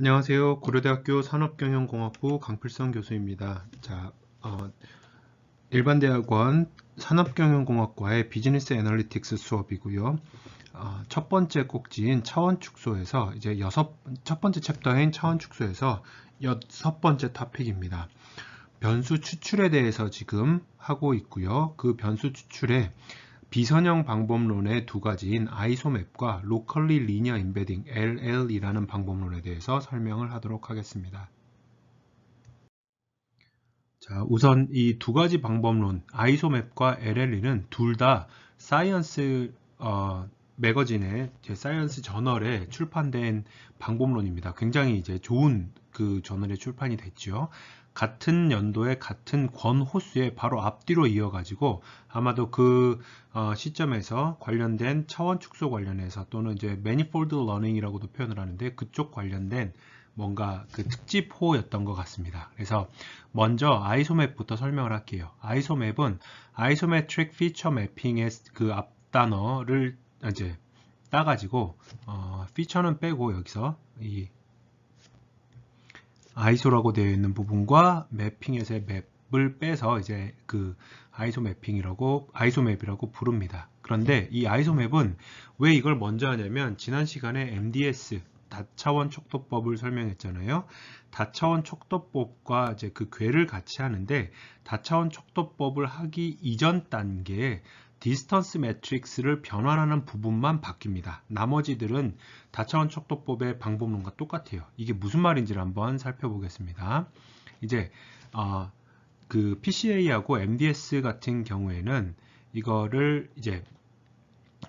안녕하세요. 고려대학교 산업경영공학부 강필성 교수입니다. 자, 어, 일반대학원 산업경영공학과의 비즈니스 애널리틱스 수업이고요. 어, 첫 번째 꼭지인 차원 축소에서 이제 여섯 첫 번째 챕터인 차원 축소에서 여섯 번째 토픽입니다. 변수 추출에 대해서 지금 하고 있고요. 그 변수 추출에 비선형 방법론의 두 가지인 아이소맵과 로컬리 리니어 임베딩 LL이라는 방법론에 대해서 설명을 하도록 하겠습니다. 자, 우선 이 두 가지 방법론 아이소맵과 l l 은둘다 사이언스 어, 매거진의 제 사이언스 저널에 출판된 방법론입니다. 굉장히 이제 좋은 그 저널에 출판이 됐죠. 같은 연도에 같은 권 호수에 바로 앞뒤로 이어가지고 아마도 그 어, 시점에서 관련된 차원 축소 관련해서 또는 이제 매니폴드 러닝이라고도 표현을 하는데 그쪽 관련된 뭔가 그 특집호였던 것 같습니다. 그래서 먼저 아이소맵부터 설명을 할게요. 아이소맵은 아이소메트릭 피처 매핑의 그 앞단어를 이제 따가지고 어, 피처는 빼고 여기서 이 아이소라고 되어 있는 부분과 매핑에서의 맵을 빼서 이제 그 아이소 맵핑이라고 아이소 맵이라고 부릅니다. 그런데 네. 이 아이소 맵은 왜 이걸 먼저 하냐면 지난 시간에 MDS 다차원 촉도법을 설명했잖아요. 다차원 촉도법과 이제 그 궤를 같이 하는데 다차원 촉도법을 하기 이전 단계에 디스턴스 매트릭스를 변환하는 부분만 바뀝니다. 나머지들은 다차원 척도법의 방법론과 똑같아요. 이게 무슨 말인지를 한번 살펴보겠습니다. 이제 어, 그 PCA하고 MDS 같은 경우에는 이거를 이제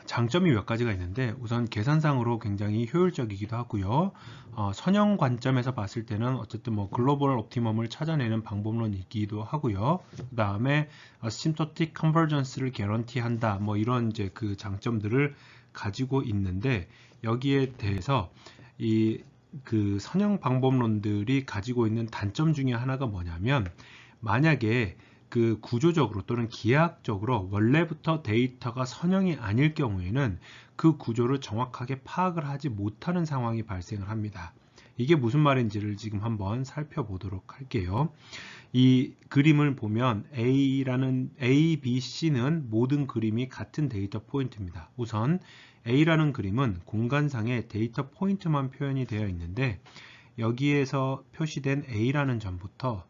장점이 몇 가지가 있는데 우선 계산상으로 굉장히 효율적이기도 하고요. 어, 선형 관점에서 봤을 때는 어쨌든 뭐 글로벌 옵티멈을 찾아내는 방법론이기도 하고요. 그 다음에 어, 심토틱 컨버전스를 개런티한다 뭐 이런 이제 그 장점들을 가지고 있는데 여기에 대해서 이 그 선형 방법론들이 가지고 있는 단점 중에 하나가 뭐냐면 만약에 그 구조적으로 또는 기하학적으로 원래부터 데이터가 선형이 아닐 경우에는 그 구조를 정확하게 파악을 하지 못하는 상황이 발생을 합니다. 이게 무슨 말인지를 지금 한번 살펴보도록 할게요. 이 그림을 보면 A라는 A, B, C는 모든 그림이 같은 데이터 포인트입니다. 우선 A라는 그림은 공간상의 데이터 포인트만 표현이 되어 있는데 여기에서 표시된 A라는 점부터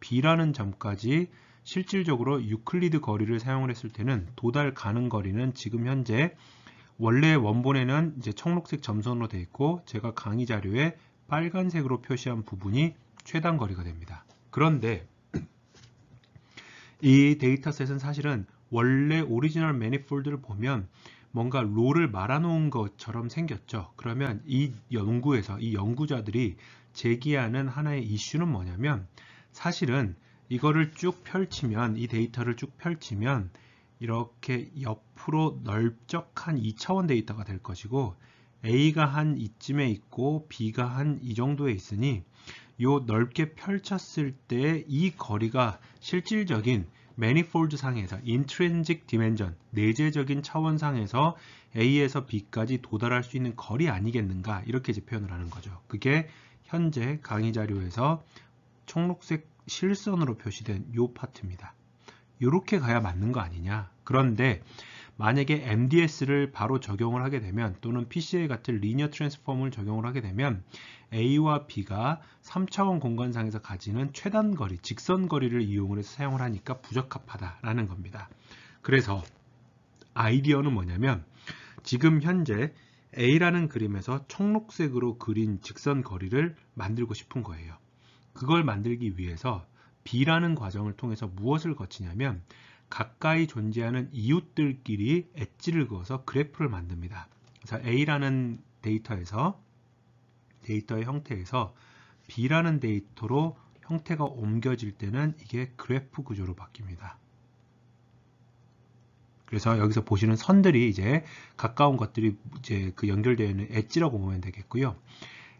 b라는 점까지 실질적으로 유클리드 거리를 사용을 했을 때는 도달 가는 거리는 지금 현재 원래 원본에는 이제 청록색 점선으로 되어 있고 제가 강의 자료에 빨간색으로 표시한 부분이 최단 거리가 됩니다. 그런데 이 데이터셋은 사실은 원래 오리지널 매니폴드를 보면 뭔가 롤을 말아놓은 것처럼 생겼죠. 그러면 이 연구에서 이 연구자들이 제기하는 하나의 이슈는 뭐냐면 사실은 이거를 쭉 펼치면 이 데이터를 쭉 펼치면 이렇게 옆으로 넓적한 2차원 데이터가 될 것이고 A가 한 이쯤에 있고 B가 한 이 정도에 있으니 요 넓게 펼쳤을 때 이 거리가 실질적인 매니폴드 상에서 인트렌직 디멘전 내재적인 차원 상에서 A에서 B까지 도달할 수 있는 거리 아니겠는가 이렇게 이제 표현을 하는 거죠. 그게 현재 강의 자료에서 청록색 실선으로 표시된 요 파트입니다. 이렇게 가야 맞는 거 아니냐 그런데 만약에 MDS를 바로 적용을 하게 되면 또는 PCA 같은 리니어 트랜스폼을 적용을 하게 되면 A와 B가 3차원 공간상에서 가지는 최단거리, 직선거리를 이용을 해서 사용을 하니까 부적합하다라는 겁니다. 그래서 아이디어는 뭐냐면 지금 현재 A라는 그림에서 청록색으로 그린 직선거리를 만들고 싶은 거예요. 그걸 만들기 위해서 B라는 과정을 통해서 무엇을 거치냐면 가까이 존재하는 이웃들끼리 엣지를 그어서 그래프를 만듭니다. 그래서 A라는 데이터에서 데이터의 형태에서 B라는 데이터로 형태가 옮겨질 때는 이게 그래프 구조로 바뀝니다. 그래서 여기서 보시는 선들이 이제 가까운 것들이 이제 그 연결되어 있는 엣지라고 보면 되겠고요.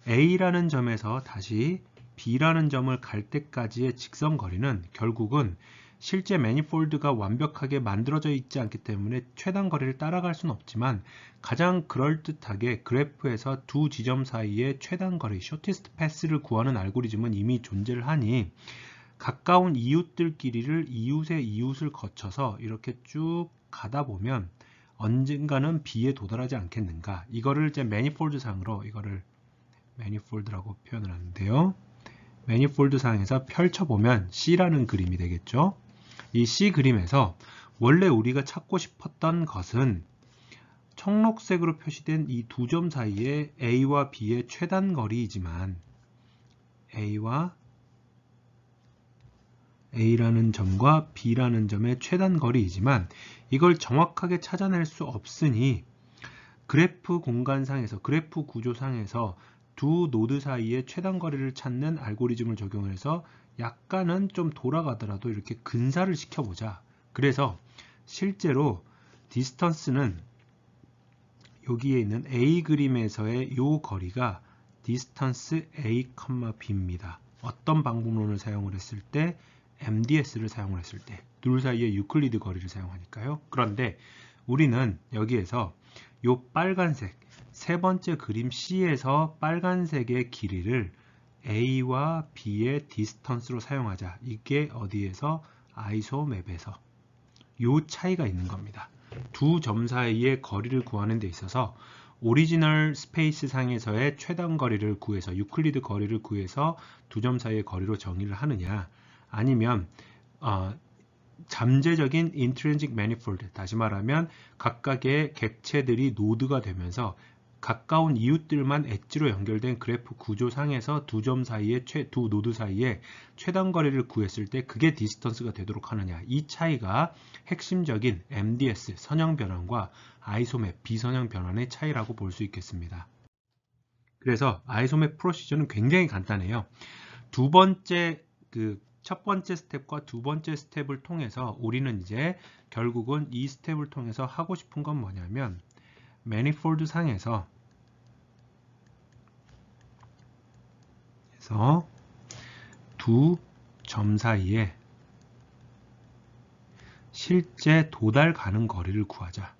A라는 점에서 다시 B라는 점을 갈 때까지의 직선 거리는 결국은 실제 매니폴드가 완벽하게 만들어져 있지 않기 때문에 최단 거리를 따라갈 수는 없지만 가장 그럴듯하게 그래프에서 두 지점 사이의 최단 거리, 쇼티스트 패스를 구하는 알고리즘은 이미 존재를 하니 가까운 이웃들끼리를 이웃의 이웃을 거쳐서 이렇게 쭉 가다 보면 언젠가는 B에 도달하지 않겠는가 이거를 이제 매니폴드 상으로 이거를 매니폴드라고 표현을 하는데요 매니폴드 상에서 펼쳐보면 C라는 그림이 되겠죠. 이 C 그림에서 원래 우리가 찾고 싶었던 것은 청록색으로 표시된 이 두 점 사이에 A와 B의 최단 거리이지만 A와 A라는 점과 B라는 점의 최단 거리이지만 이걸 정확하게 찾아낼 수 없으니 그래프 공간상에서 그래프 구조상에서 두 노드 사이의 최단 거리를 찾는 알고리즘을 적용해서 약간은 좀 돌아가더라도 이렇게 근사를 시켜보자. 그래서 실제로 디스턴스는 여기에 있는 A 그림에서의 요 거리가 디스턴스 A, B입니다. 어떤 방법론을 사용을 했을 때 MDS를 사용을 했을 때 둘 사이의 유클리드 거리를 사용하니까요. 그런데 우리는 여기에서 요 빨간색 세 번째 그림 C에서 빨간색의 길이를 A와 B의 디스턴스로 사용하자. 이게 어디에서? 아이소맵에서. 요 차이가 있는 겁니다. 두 점 사이의 거리를 구하는 데 있어서 오리지널 스페이스 상에서의 최단 거리를 구해서 유클리드 거리를 구해서 두 점 사이의 거리로 정의를 하느냐 아니면 어, 잠재적인 인트 t 직 매니폴드 다시 말하면 각각의 객체들이 노드가 되면서 가까운 이웃들만 엣지로 연결된 그래프 구조상에서 두 점 사이에 최, 두 노드 사이에 최단 거리를 구했을 때 그게 디스턴스가 되도록 하느냐 이 차이가 핵심적인 MDS 선형 변환과 아이소맵 비선형 변환의 차이라고 볼 수 있겠습니다. 그래서 아이소맵 프로시저는 굉장히 간단해요. 두 번째 그 첫 번째 스텝과 두 번째 스텝을 통해서 우리는 이제 결국은 이 스텝을 통해서 하고 싶은 건 뭐냐면 매니폴드 상에서 그래서 두 점 사이에 실제 도달 가는 거리를 구하자.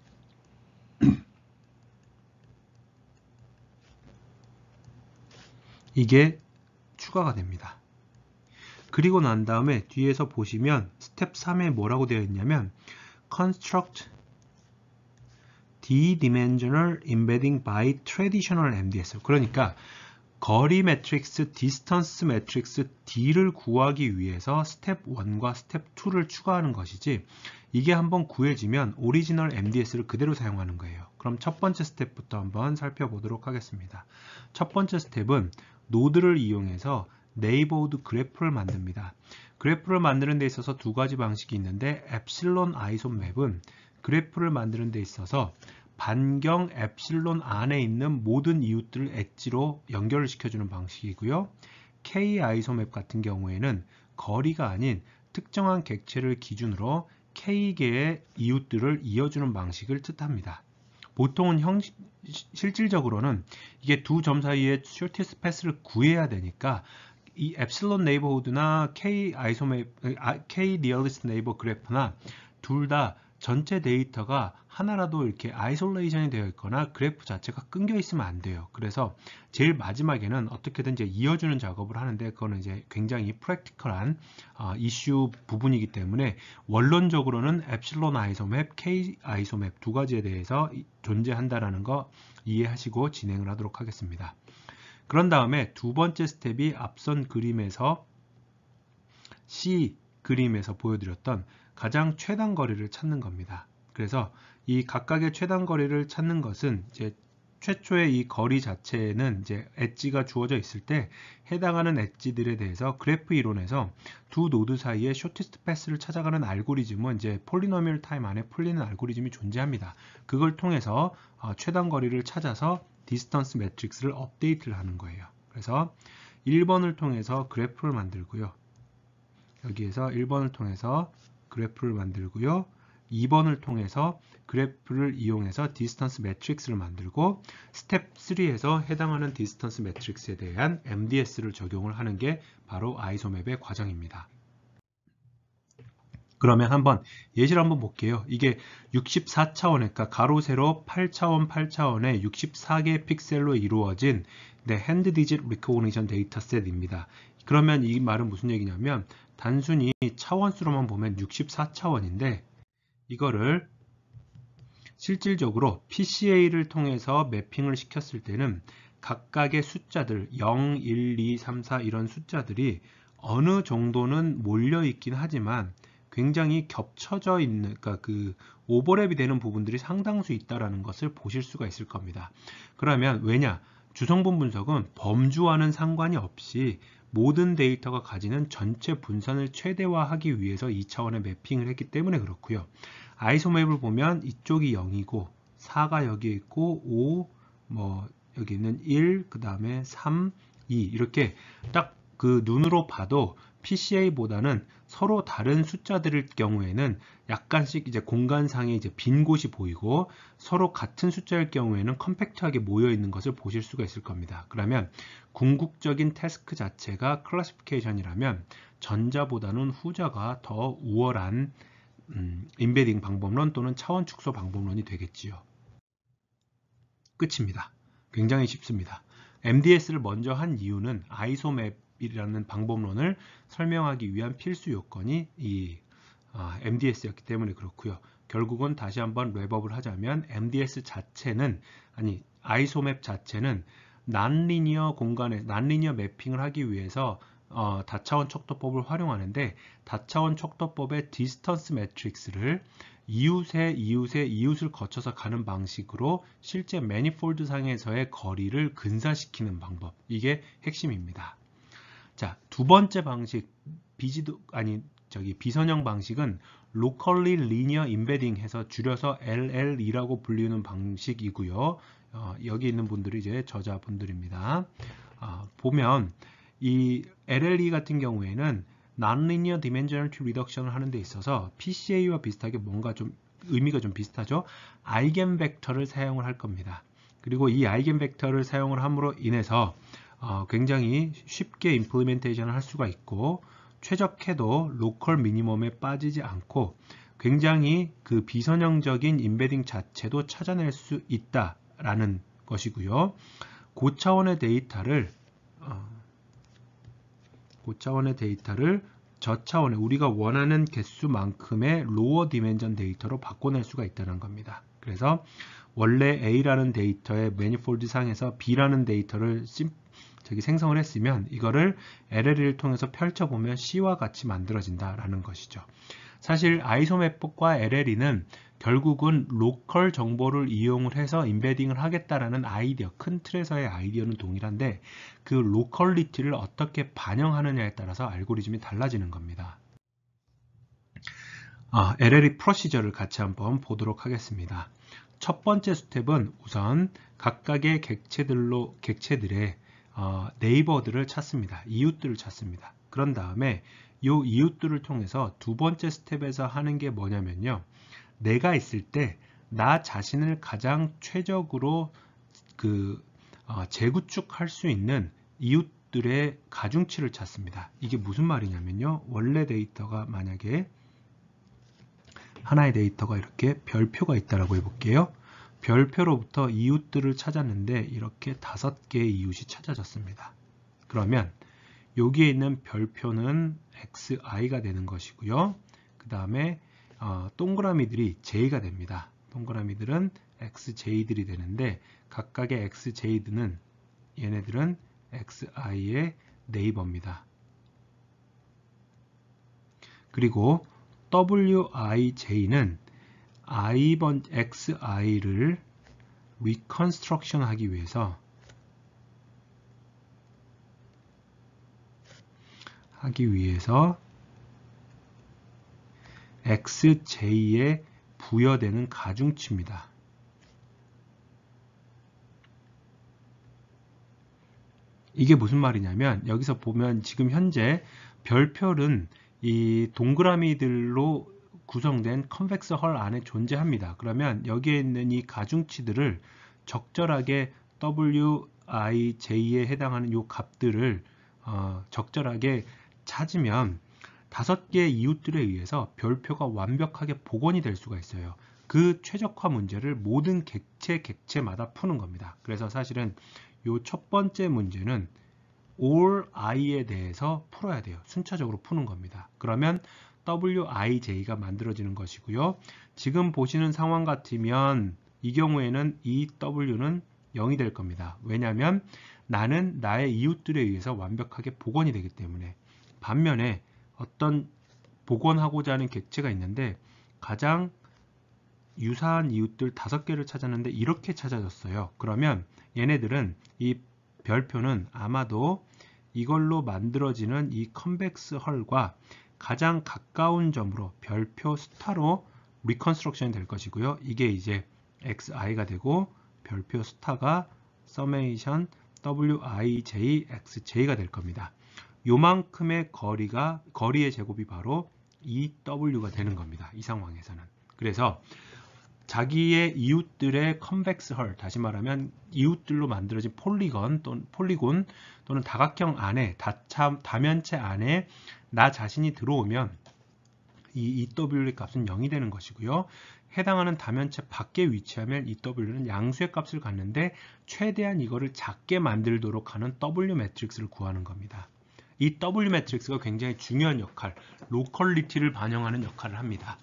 이게 추가가 됩니다. 그리고 난 다음에 뒤에서 보시면 스텝 3에 뭐라고 되어 있냐면 construct D-dimensional embedding by traditional MDS. 그러니까 거리 매트릭스, 디스턴스 매트릭스 D를 구하기 위해서 스텝 1과 스텝 2를 추가하는 것이지 이게 한번 구해지면 오리지널 MDS를 그대로 사용하는 거예요. 그럼 첫 번째 스텝부터 한번 살펴보도록 하겠습니다. 첫 번째 스텝은 노드를 이용해서 네이버우드 그래프를 만듭니다. 그래프를 만드는 데 있어서 두 가지 방식이 있는데 엡실론 아이손맵은 그래프를 만드는 데 있어서 반경 엡실론 안에 있는 모든 이웃들을 엣지로 연결을 시켜주는 방식이고요. k i 이소맵 같은 경우에는 거리가 아닌 특정한 객체를 기준으로 K개의 이웃들을 이어주는 방식을 뜻합니다. 보통은 형, 실질적으로는 이게 두 점 사이의 슈티스 패스를 구해야 되니까 이 엡실론 네이버우드나 K i 이소맵 K 리얼리스트 네이버 그래프나 둘다 전체 데이터가 하나라도 이렇게 아이솔레이션이 되어 있거나 그래프 자체가 끊겨 있으면 안 돼요. 그래서 제일 마지막에는 어떻게든 이제 이어주는 작업을 하는데 그거는 이제 굉장히 프랙티컬한 어, 이슈 부분이기 때문에 원론적으로는 엡실론 아이소맵, K 아이소맵 두 가지에 대해서 존재한다라는 거 이해하시고 진행을 하도록 하겠습니다. 그런 다음에 두 번째 스텝이 앞선 그림에서 C 그림에서 보여드렸던 가장 최단 거리를 찾는 겁니다. 그래서 이 각각의 최단 거리를 찾는 것은 이제 최초의 이 거리 자체에는 이제 엣지가 주어져 있을 때 해당하는 엣지들에 대해서 그래프 이론에서 두 노드 사이의 쇼티스트 패스를 찾아가는 알고리즘은 이제 폴리노미얼 타임 안에 풀리는 알고리즘이 존재합니다. 그걸 통해서 어, 최단 거리를 찾아서 디스턴스 매트릭스를 업데이트를 하는 거예요. 그래서 1번을 통해서 그래프를 만들고요. 여기에서 1번을 통해서 그래프를 만들고요. 2번을 통해서 그래프를 이용해서 디스턴스 매트릭스를 만들고 스텝 3에서 해당하는 디스턴스 매트릭스에 대한 MDS를 적용을 하는 게 바로 아이소맵의 과정입니다. 그러면 한번 예시를 한번 볼게요. 이게 64차원의 그러니까 가로 세로 8차원 8차원의 6 4개 픽셀로 이루어진 네 핸드 디짓 리코그니션 데이터셋입니다. 그러면 이 말은 무슨 얘기냐면 단순히 차원수로만 보면 64차원인데 이거를 실질적으로 PCA를 통해서 매핑을 시켰을 때는 각각의 숫자들 0, 1, 2, 3, 4 이런 숫자들이 어느 정도는 몰려 있긴 하지만 굉장히 겹쳐져 있는 그러니까 그 오버랩이 되는 부분들이 상당수 있다라는 것을 보실 수가 있을 겁니다. 그러면 왜냐? 주성분 분석은 범주와는 상관이 없이 모든 데이터가 가지는 전체 분산을 최대화하기 위해서 2차원의 매핑을 했기 때문에 그렇고요. 아이소맵을 보면 이쪽이 0이고 4가 여기 있고 5, 뭐 여기 있는 1, 그 다음에 3, 2 이렇게 딱 그 눈으로 봐도 PCA보다는 서로 다른 숫자들일 경우에는 약간씩 이제 공간상에 이제 빈 곳이 보이고 서로 같은 숫자일 경우에는 컴팩트하게 모여 있는 것을 보실 수가 있을 겁니다. 그러면 궁극적인 태스크 자체가 클래시피케이션이라면 전자보다는 후자가 더 우월한 음, 인베딩 방법론 또는 차원 축소 방법론이 되겠지요. 끝입니다. 굉장히 쉽습니다. MDS를 먼저 한 이유는 아이소맵 이라는 방법론을 설명하기 위한 필수 요건이 이 아, MDS였기 때문에 그렇고요. 결국은 다시 한번 랩업을 하자면 MDS 자체는 아니 아이소맵 자체는 난리니어 공간에 난리니어 매핑을 하기 위해서 어, 다차원 척도법을 활용하는데 다차원 척도법의 디스턴스 매트릭스를 이웃에 이웃에 이웃을 거쳐서 가는 방식으로 실제 매니폴드 상에서의 거리를 근사시키는 방법 이게 핵심입니다. 자, 두 번째 방식 비지도 아니 저기 비선형 방식은 로컬리 리니어 임베딩 해서 줄여서 LL이라고 불리는 방식이고요. 어, 여기 있는 분들이 이제 저자분들입니다. 어, 보면 이 LLE 같은 경우에는 Non-Linear Dimensional Tree Reduction을 하는 데 있어서 PCA와 비슷하게 뭔가 좀 의미가 좀 비슷하죠. 아이겐 벡터를 사용을 할 겁니다. 그리고 이 아이겐 벡터를 사용을 함으로 인해서 어, 굉장히 쉽게 임플리멘테이션을 할 수가 있고 최적해도 로컬 미니멈에 빠지지 않고 굉장히 그 비선형적인 인베딩 자체도 찾아낼 수 있다라는 것이고요. 고차원의 데이터를 어, 고차원의 데이터를 저차원의 우리가 원하는 개수만큼의 로어 디멘전 데이터로 바꿔낼 수가 있다는 겁니다. 그래서 원래 A라는 데이터의 매니폴드 상에서 B라는 데이터를 저기 생성을 했으면 이거를 l l 를 통해서 펼쳐보면 C와 같이 만들어진다라는 것이죠. 사실 아이소맵북과 LLE는 결국은 로컬 정보를 이용을 해서 인베딩을 하겠다라는 아이디어, 큰 틀에서의 아이디어는 동일한데 그 로컬리티를 어떻게 반영하느냐에 따라서 알고리즘이 달라지는 겁니다. 아, LLE 프로시저를 같이 한번 보도록 하겠습니다. 첫 번째 스텝은 우선 각각의 객체들로 객체들의 어, 네이버들을 찾습니다. 이웃들을 찾습니다. 그런 다음에 이 이웃들을 통해서 두 번째 스텝에서 하는 게 뭐냐면요. 내가 있을 때 나 자신을 가장 최적으로 그 어, 재구축할 수 있는 이웃들의 가중치를 찾습니다. 이게 무슨 말이냐면요. 원래 데이터가 만약에 하나의 데이터가 이렇게 별표가 있다라고 해볼게요. 별표로부터 이웃들을 찾았는데 이렇게 다섯 개의 이웃이 찾아졌습니다. 그러면 여기에 있는 별표는 xi가 되는 것이고요. 그 다음에 어, 동그라미들이 j가 됩니다. 동그라미들은 xj들이 되는데 각각의 xj들은 얘네들은 xi의 네이버입니다. 그리고 WIJ는 i번 xi를 reconstruction 하기 위해서 하기 위해서 xj에 부여되는 가중치입니다. 이게 무슨 말이냐면 여기서 보면 지금 현재 별표는 이 동그라미들로 구성된 컨벡스 헐 안에 존재합니다. 그러면 여기에 있는 이 가중치들을 적절하게 WIJ에 해당하는 요 값들을 어, 적절하게 찾으면 다섯 개의 이웃들에 의해서 별표가 완벽하게 복원이 될 수가 있어요. 그 최적화 문제를 모든 객체 객체마다 푸는 겁니다. 그래서 사실은 요 첫 번째 문제는 all i에 대해서 풀어야 돼요. 순차적으로 푸는 겁니다. 그러면 WIJ가 만들어지는 것이고요. 지금 보시는 상황 같으면 이 경우에는 이 W는 0이 될 겁니다. 왜냐하면 나는 나의 이웃들에 의해서 완벽하게 복원이 되기 때문에 반면에 어떤 복원하고자 하는 객체가 있는데 가장 유사한 이웃들 5 개를 찾았는데 이렇게 찾아졌어요. 그러면 얘네들은 이 별표는 아마도 이걸로 만들어지는 이 컨벡스 헐과 가장 가까운 점으로 별표 스타로 리컨스트럭션이 될 것이고요. 이게 이제 xi가 되고 별표 스타가 서메이션 wijxj가 될 겁니다. 요만큼의 거리가 거리의 제곱이 바로 2w가 되는 겁니다. 이 상황에서는. 그래서 자기의 이웃들의 컨벡스 헐, 다시 말하면 이웃들로 만들어진 폴리건 또는 폴리곤 또는 다각형 안에 다참 다면체 안에 나 자신이 들어오면 이 EW의 값은 0이 되는 것이고요. 해당하는 다면체 밖에 위치하면 EW는 양수의 값을 갖는데 최대한 이거를 작게 만들도록 하는 W 매트릭스를 구하는 겁니다. 이 W 매트릭스가 굉장히 중요한 역할, 로컬리티를 반영하는 역할을 합니다.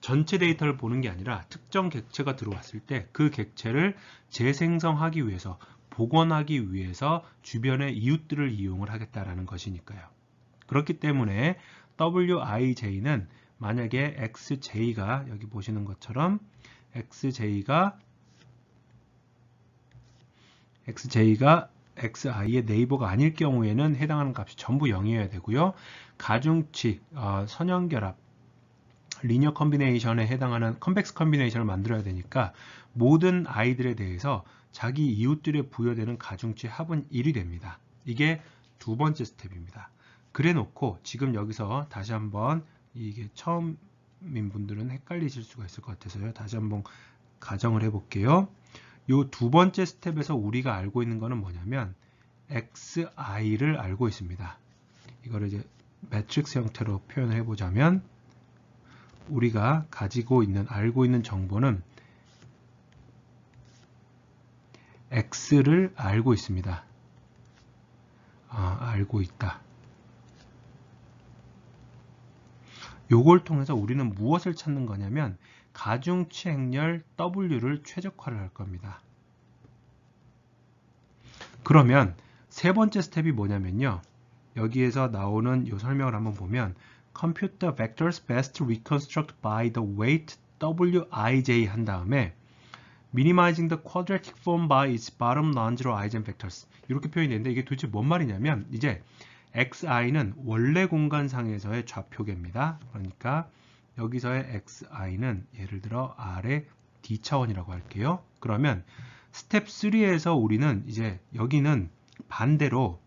전체 데이터를 보는 게 아니라 특정 객체가 들어왔을 때 그 객체를 재생성하기 위해서 복원하기 위해서 주변의 이웃들을 이용을 하겠다라는 것이니까요. 그렇기 때문에 WIJ는 만약에 XJ가 여기 보시는 것처럼 XJ가 XJ가 xi의 네이버가 아닐 경우에는 해당하는 값이 전부 0이어야 되고요. 가중치, 어, 선형결합, 리니어 컨비네이션에 해당하는 컴백스 컨비네이션을 만들어야 되니까 모든 아이들에 대해서 자기 이웃들에 부여되는 가중치 합은 1이 됩니다. 이게 두 번째 스텝입니다. 그래 놓고 지금 여기서 다시 한번 이게 처음인 분들은 헷갈리실 수가 있을 것 같아서요. 다시 한번 가정을 해볼게요. 이 두 번째 스텝에서 우리가 알고 있는 거는 뭐냐면 xi를 알고 있습니다. 이거를 이제 매트릭스 형태로 표현 해보자면 우리가 가지고 있는 알고 있는 정보는 x를 알고 있습니다. 아, 알고 있다. 요걸 통해서 우리는 무엇을 찾는 거냐면 가중치행렬 W를 최적화를 할 겁니다. 그러면 세 번째 스텝이 뭐냐면요. 여기에서 나오는 요 설명을 한번 보면 compute the vectors best reconstruct by the weight wij 한 다음에 minimizing the quadratic form by its bottom non-zero eigenvectors 이렇게 표현되는데 이게 도대체 뭔 말이냐면 이제 xi는 원래 공간상에서의 좌표계입니다. 그러니까 여기서의 xi는 예를 들어 r의 d 차원이라고 할게요. 그러면 스텝 3에서 우리는 이제 여기는 반대로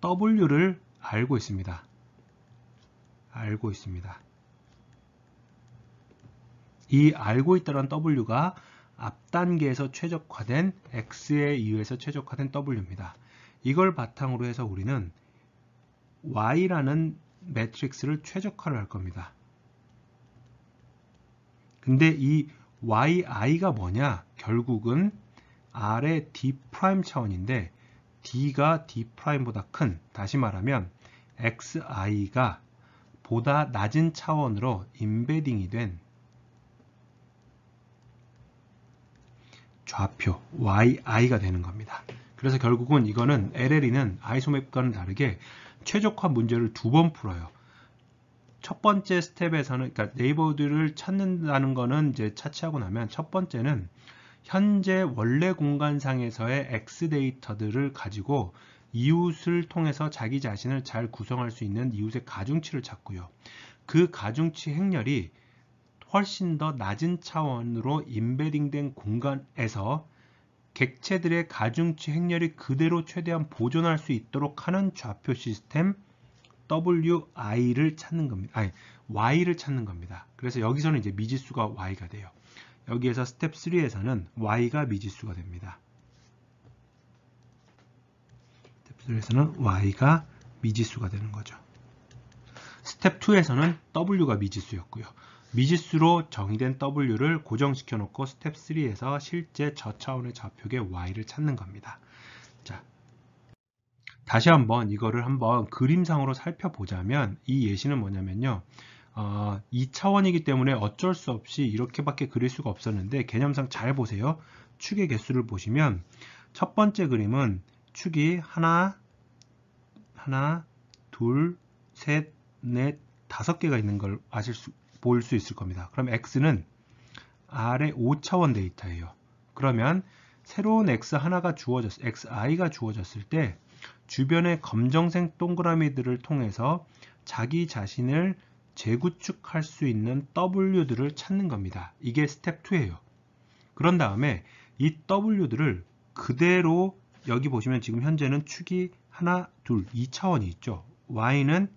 w를 알고 있습니다. 알고 있습니다. 이 알고 있다란 W가 앞 단계에서 최적화된 X에 의해서 최적화된 W입니다. 이걸 바탕으로 해서 우리는 Y라는 매트릭스를 최적화를 할 겁니다. 근데 이 yi가 뭐냐? 결국은 r의 d' 차원인데 d가 d'보다 큰, 다시 말하면 xi가 보다 낮은 차원으로 임베딩이 된 좌표 yi가 되는 겁니다. 그래서 결국은 이거는 LLE는 아이소맵과는 다르게 최적화 문제를 두 번 풀어요. 첫 번째 스텝에서는 그러니까 네이버들을 찾는다는 거는 이제 차치하고 나면 첫 번째는 현재 원래 공간상에서의 X 데이터들을 가지고 이웃을 통해서 자기 자신을 잘 구성할 수 있는 이웃의 가중치를 찾고요. 그 가중치 행렬이 훨씬 더 낮은 차원으로 인베딩된 공간에서 객체들의 가중치 행렬이 그대로 최대한 보존할 수 있도록 하는 좌표 시스템 WI를 찾는 겁니다. 아니, Y를 찾는 겁니다. 그래서 여기서는 이제 미지수가 Y가 돼요. 여기에서 스텝 3에서는 Y가 미지수가 됩니다. 그래서는 y가 미지수가 되는 거죠. 스텝 2에서는 w가 미지수였고요. 미지수로 정의된 w를 고정시켜 놓고 스텝 3에서 실제 저차원의 좌표계 y를 찾는 겁니다. 자, 다시 한번 이거를 한번 그림상으로 살펴보자면 이 예시는 뭐냐면요. 어, 2차원이기 때문에 어쩔 수 없이 이렇게밖에 그릴 수가 없었는데 개념상 잘 보세요. 축의 개수를 보시면 첫 번째 그림은 축이 하나, 하나, 둘, 셋, 넷, 다섯 개가 있는 걸 아실 수, 볼 수 있을 겁니다. 그럼 x는 아래 5차원 데이터예요. 그러면 새로운 x 하나가 주어졌, xi가 주어졌을 때 주변의 검정색 동그라미들을 통해서 자기 자신을 재구축할 수 있는 w들을 찾는 겁니다. 이게 스텝 2예요. 그런 다음에 이 w들을 그대로 여기 보시면 지금 현재는 축이 하나, 둘, 2차원이 있죠. y는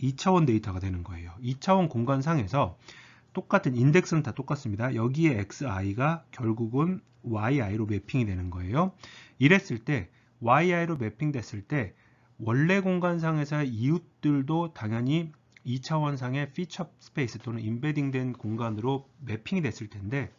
2차원 데이터가 되는 거예요. 2차원 공간상에서 똑같은 인덱스는 다 똑같습니다. 여기에 xi가 결국은 yi로 매핑이 되는 거예요. 이랬을 때 yi로 매핑됐을 때 원래 공간상에서 이웃들도 당연히 2차원상의 피처 스페이스 또는 임베딩된 공간으로 매핑이 됐을 텐데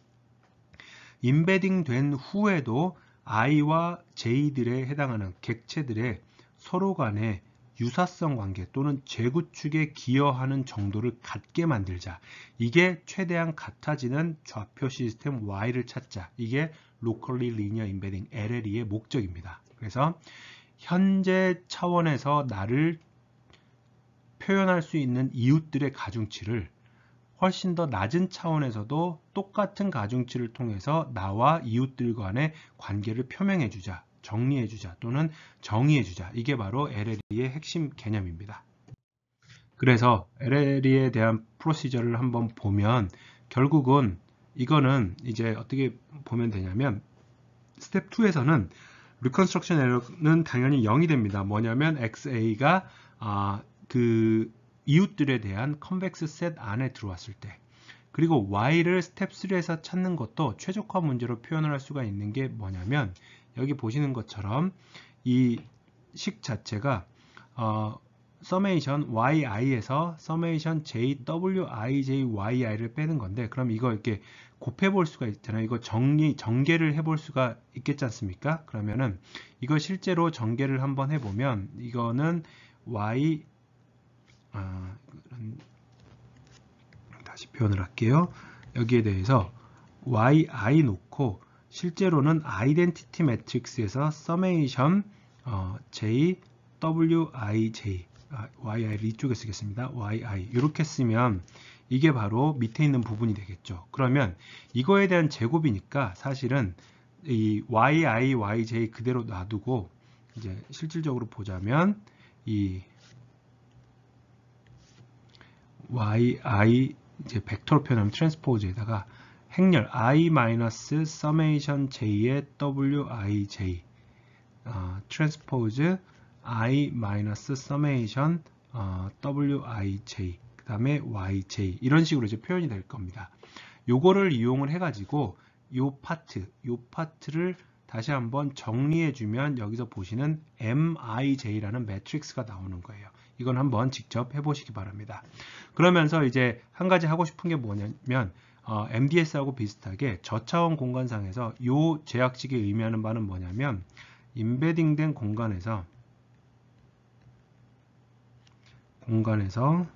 임베딩 된 후에도 i와 j들에 해당하는 객체들의 서로 간의 유사성 관계 또는 재구축에 기여하는 정도를 같게 만들자. 이게 최대한 같아지는 좌표 시스템 Y를 찾자. 이게 Locally Linear Embedding LLE의 목적입니다. 그래서 현재 차원에서 나를 표현할 수 있는 이웃들의 가중치를 훨씬 더 낮은 차원에서도 똑같은 가중치를 통해서 나와 이웃들 간의 관계를 표명해 주자, 정리해 주자 또는 정의해 주자. 이게 바로 LLE의 핵심 개념입니다. 그래서 LLE에 대한 프로시저를 한번 보면 결국은 이거는 이제 어떻게 보면 되냐면 스텝 2에서는 리컨스트럭션 에러는 당연히 0이 됩니다. 뭐냐면 XA가 아, 그 이웃들에 대한 컨벡스 셋 안에 들어왔을 때 그리고 y를 스텝 3에서 찾는 것도 최적화 문제로 표현을 할 수가 있는 게 뭐냐면 여기 보시는 것처럼 이 식 자체가 어, 서메이션 yi에서 서메이션 jwijyi를 빼는 건데 그럼 이거 이렇게 곱해 볼 수가 있잖아요 이거 정리 정계를 해 볼 수가 있겠지 않습니까 그러면은 이거 실제로 정계를 한번 해보면 이거는 y 아, 다시 표현을 할게요. 여기에 대해서 yi 놓고 실제로는 아이덴티티 매트릭스에서 summation 어, j wij 아, yi 를 이쪽에 쓰겠습니다. yi 이렇게 쓰면 이게 바로 밑에 있는 부분이 되겠죠. 그러면 이거에 대한 제곱이니까 사실은 이 yi, yj 그대로 놔두고 이제 실질적으로 보자면 이 y i 이제 벡터로 표현하면 트랜스포즈에다가 행렬 i 마이너스 서메이션 j의 w i j 어, 트랜스포즈 i 마이너스 서메이션 어, w i j 그 다음에 y j 이런 식으로 이제 표현이 될 겁니다. 요거를 이용을 해가지고 요 파트, 요 파트를 다시 한번 정리해주면 여기서 보시는 MIJ라는 매트릭스가 나오는 거예요. 이건 한번 직접 해보시기 바랍니다. 그러면서 이제 한 가지 하고 싶은 게 뭐냐면 어, MDS하고 비슷하게 저차원 공간상에서 이 제약식이 의미하는 바는 뭐냐면 인베딩된 공간에서 공간에서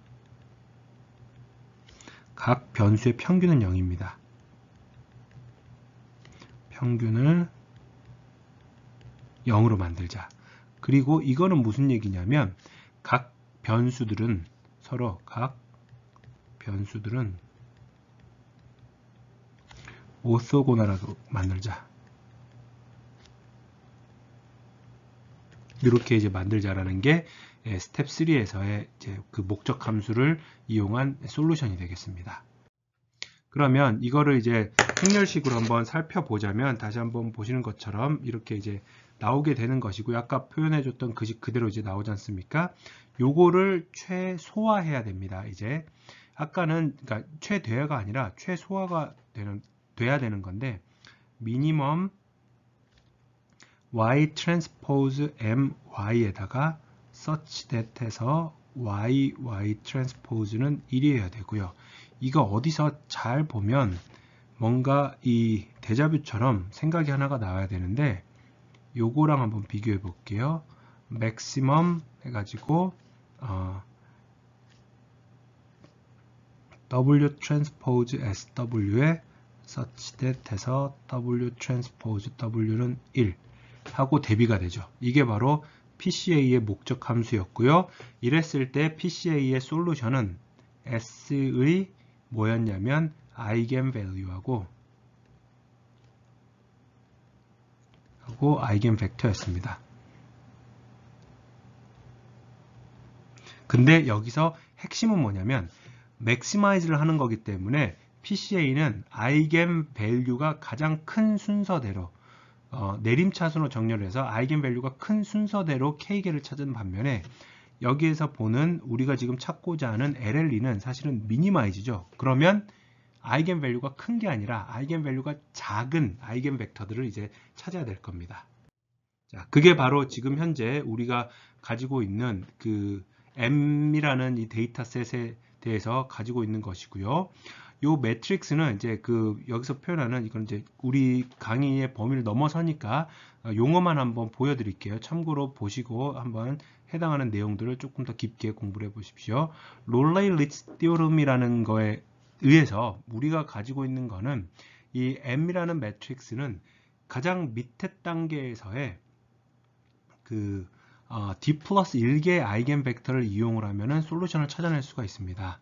각 변수의 평균은 0입니다. 평균을 0으로 만들자. 그리고 이거는 무슨 얘기냐면 각 변수들은 서로 각 변수들은 오쏘고나라고 만들자 이렇게 이제 만들자라는 게 예, 스텝 3에서의 그 목적 함수를 이용한 솔루션이 되겠습니다. 그러면 이거를 이제 행렬식으로 한번 살펴보자면 다시 한번 보시는 것처럼 이렇게 이제 나오게 되는 것이고 아까 표현해줬던 그 그대로 이제 나오지 않습니까? 요거를 최소화해야 됩니다. 이제 아까는 그러니까 최대화가 아니라 최소화가 되는 돼야 되는 건데 미니멈 y transpose my에다가 search that 해서 y y transpose는 1이어야 되고요. 이거 어디서 잘 보면 뭔가 이 데자뷰처럼 생각이 하나가 나와야 되는데 요거랑 한번 비교해 볼게요. maximum 해가지고 어, w transpose sw에 서치댓 해서 w transpose w는 1 하고 대비가 되죠. 이게 바로 PCA의 목적 함수였고요. 이랬을 때 PCA의 솔루션은 S의 뭐였냐면 eigenvalue 하고 없고 아이겐벡터였습니다. 근데 여기서 핵심은 뭐냐면 맥시마이즈를 하는 거기 때문에 PCA는 아이겐 밸류가 가장 큰 순서대로 어, 내림차순으로 정렬해서 아이겐 밸류가 큰 순서대로 K개를 찾은 반면에 여기에서 보는 우리가 지금 찾고자 하는 LLE는 사실은 미니마이즈죠. 그러면 아이겐 밸류가 큰 게 아니라 아이겐 밸류가 작은 아이겐 벡터들을 이제 찾아야 될 겁니다. 자, 그게 바로 지금 현재 우리가 가지고 있는 그 M이라는 이 데이터셋에 대해서 가지고 있는 것이고요. 요 매트릭스는 이제 그 여기서 표현하는 이건 이제 우리 강의의 범위를 넘어서니까 용어만 한번 보여드릴게요. 참고로 보시고 한번 해당하는 내용들을 조금 더 깊게 공부를 해 보십시오. 롤레이 리츠 띠오름이라는 거에 의해서 우리가 가지고 있는 것은 이 M이라는 매트릭스는 가장 밑에 단계에서의 그 어, D 플러스 1개의 아이겐 벡터를 이용을 하면은 솔루션을 찾아낼 수가 있습니다.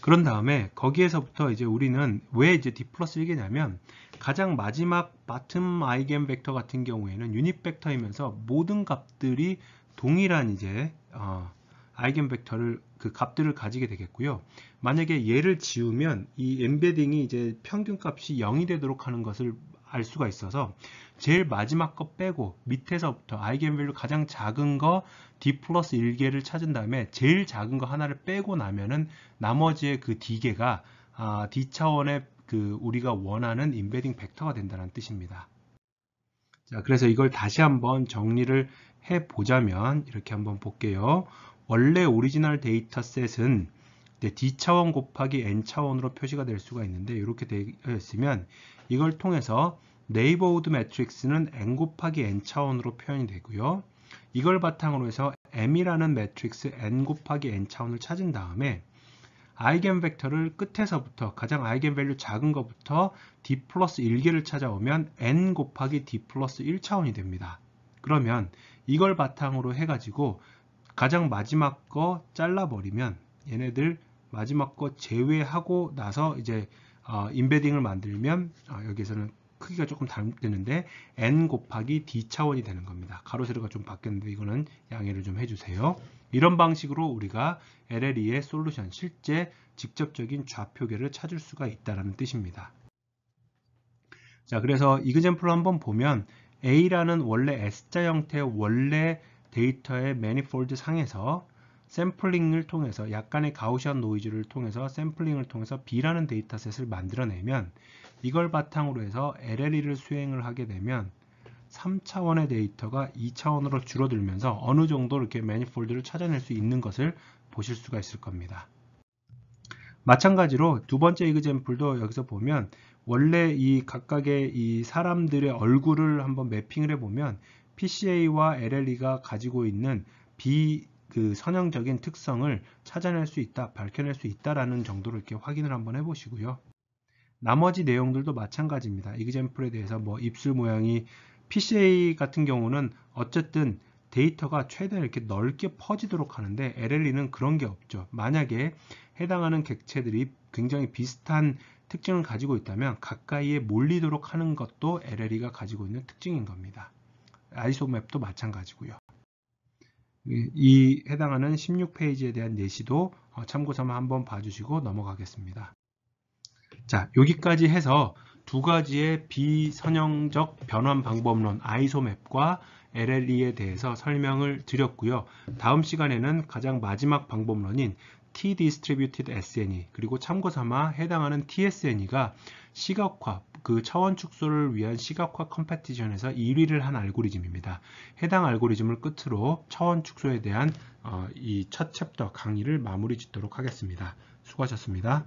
그런 다음에 거기에서부터 이제 우리는 왜 이제 D 플러스 1개냐면 가장 마지막 바텀 아이겐 벡터 같은 경우에는 유닛 벡터이면서 모든 값들이 동일한 이제 어, 아이겐벡터를 그 값들을 가지게 되겠고요. 만약에 얘를 지우면 이 엠베딩이 이제 평균값이 0이 되도록 하는 것을 알 수가 있어서 제일 마지막 거 빼고 밑에서부터 아이겐밸류 가장 작은 거 d 플러스 1개를 찾은 다음에 제일 작은 거 하나를 빼고 나면은 나머지의 그 d개가 아, d 차원의 그 우리가 원하는 인베딩 벡터가 된다는 뜻입니다. 자, 그래서 이걸 다시 한번 정리를 해 보자면 이렇게 한번 볼게요. 원래 오리지널 데이터셋은 D차원 곱하기 N차원으로 표시가 될 수가 있는데 이렇게 되어 있으면 이걸 통해서 네이버우드 매트릭스는 N 곱하기 N차원으로 표현이 되고요. 이걸 바탕으로 해서 M이라는 매트릭스 N 곱하기 N차원을 찾은 다음에 아이겐 벡터를 끝에서부터 가장 아이겐 밸류 작은 것부터 D 플러스 1개를 찾아오면 N 곱하기 D 플러스 1차원이 됩니다. 그러면 이걸 바탕으로 해가지고 가장 마지막 거 잘라버리면 얘네들 마지막 거 제외하고 나서 이제 어, 인베딩을 만들면 어, 여기에서는 크기가 조금 다르는데 n 곱하기 d 차원이 되는 겁니다. 가로세로가 좀 바뀌었는데 이거는 양해를 좀 해주세요. 이런 방식으로 우리가 LLE의 솔루션, 실제 직접적인 좌표계를 찾을 수가 있다는 뜻입니다. 자, 그래서 이그젠플로 한번 보면 A라는 원래 S자 형태의 원래 데이터의 매니폴드 상에서 샘플링을 통해서 약간의 가우시안 노이즈를 통해서 샘플링을 통해서 B라는 데이터셋을 만들어내면 이걸 바탕으로 해서 LLE를 수행을 하게 되면 3차원의 데이터가 2차원으로 줄어들면서 어느 정도 이렇게 매니폴드를 찾아낼 수 있는 것을 보실 수가 있을 겁니다. 마찬가지로 두 번째 이그젠플도 여기서 보면 원래 이 각각의 이 사람들의 얼굴을 한번 매핑을 해보면 PCA와 LLE가 가지고 있는 비그 선형적인 특성을 찾아낼 수 있다, 밝혀낼 수 있다라는 정도로 이렇게 확인을 한번 해보시고요. 나머지 내용들도 마찬가지입니다. 이그젠플에 대해서 뭐 입술 모양이 PCA 같은 경우는 어쨌든 데이터가 최대한 이렇게 넓게 퍼지도록 하는데 LLE는 그런 게 없죠. 만약에 해당하는 객체들이 굉장히 비슷한 특징을 가지고 있다면 가까이에 몰리도록 하는 것도 LLE가 가지고 있는 특징인 겁니다. 아이소맵도 마찬가지고요. 이 해당하는 16페이지에 대한 예시도 어, 참고 삼아 한번 봐주시고 넘어가겠습니다. 자, 여기까지 해서 두 가지의 비선형적 변환 방법론 아이소맵과 LLE에 대해서 설명을 드렸고요. 다음 시간에는 가장 마지막 방법론인 T-Distributed SNE 그리고 참고삼아 해당하는 TSNE가 시각화, 그 차원 축소를 위한 시각화 컴패티션에서 1위를 한 알고리즘입니다. 해당 알고리즘을 끝으로 차원 축소에 대한 어, 이첫 챕터 강의를 마무리 짓도록 하겠습니다. 수고하셨습니다.